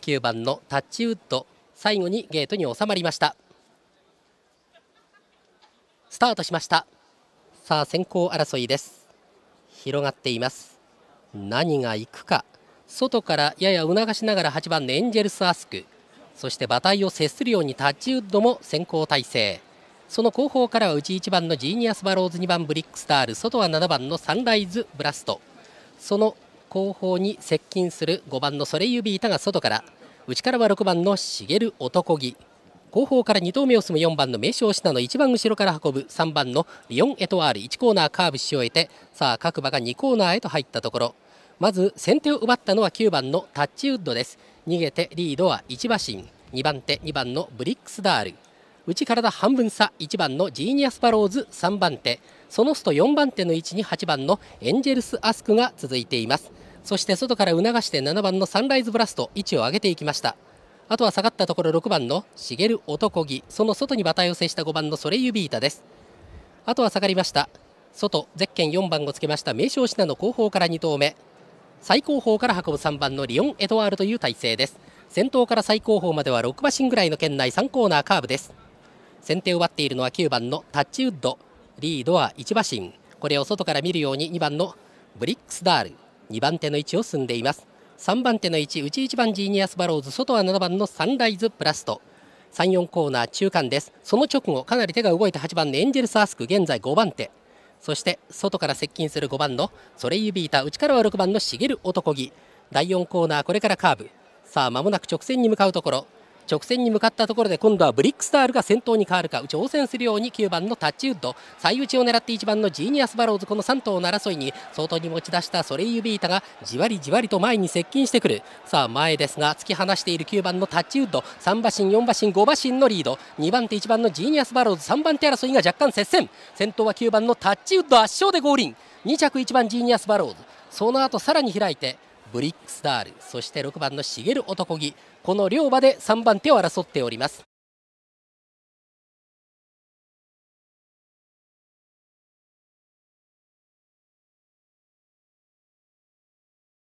9番のタッチウッド最後にゲートに収まりましたスタートしましたさあ先行争いです広がっています何が行くか外からやや促しながら8番のエンジェルス・アスクそして馬体を接するようにタッチウッドも先行体制その後方からはうち1番のジーニアスバローズ2番ブリックスタール外は7番のサンライズブラストその後方に接近する5番のソレイユビータが外から内からは6番の茂男木後方から2頭目を進む4番の名将シナの1番後ろから運ぶ3番のリオン・エトワール1コーナーカーブし終えてさあ各馬が2コーナーへと入ったところまず先手を奪ったのは9番のタッチウッドです逃げてリードは1馬身2番手2番のブリックスダール内体半分差1番のジーニアスパローズ3番手その外4番手の位置に8番のエンジェルスアスクが続いていますそして外から促して7番のサンライズブラスト位置を上げていきましたあとは下がったところ6番のシゲル男木その外に馬体を制した5番のソレイユビータですあとは下がりました外ゼッケン4番をつけました名将品の後方から2頭目最後方から運ぶ3番のリオン・エトワールという体勢です先頭から最後方までは6馬身ぐらいの圏内3コーナーカーブです先手を奪っているのは9番のタッチウッドリードは1馬身これを外から見るように2番のブリックスダール2番手の位置を進んでいます3番手の位置内1番ジーニアスバローズ外は7番のサンライズブラスト34コーナー中間ですその直後かなり手が動いた8番のエンジェルスアスク現在5番手そして外から接近する5番のソレイユビータ内からは6番の茂る男気第4コーナーこれからカーブさあ間もなく直線に向かうところ直線に向かったところで今度はブリックスタールが先頭に変わるか挑戦するように9番のタッチウッド最内を狙って1番のジーニアスバローズこの3頭の争いに外に持ち出したソレイユビータがじわりじわりと前に接近してくるさあ前ですが突き放している9番のタッチウッド3馬身4馬身5馬身のリード2番手1番のジーニアスバローズ3番手争いが若干接戦先頭は9番のタッチウッド圧勝で合輪2着1番ジーニアスバローズその後さらに開いてブリックスダールそして6番の茂男木この両馬で3番手を争っております